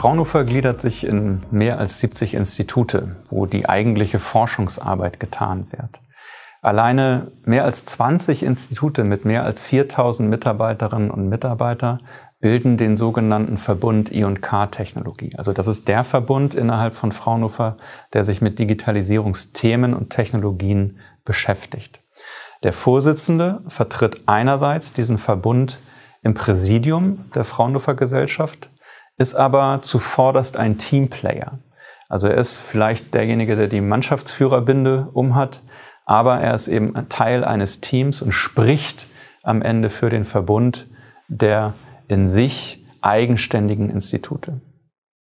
Fraunhofer gliedert sich in mehr als 70 Institute, wo die eigentliche Forschungsarbeit getan wird. Alleine mehr als 20 Institute mit mehr als 4000 Mitarbeiterinnen und Mitarbeitern bilden den sogenannten Verbund I&K Technologie. Also das ist der Verbund innerhalb von Fraunhofer, der sich mit Digitalisierungsthemen und Technologien beschäftigt. Der Vorsitzende vertritt einerseits diesen Verbund im Präsidium der Fraunhofer Gesellschaft ist aber zuvorderst ein Teamplayer. Also er ist vielleicht derjenige, der die Mannschaftsführerbinde umhat, aber er ist eben Teil eines Teams und spricht am Ende für den Verbund der in sich eigenständigen Institute.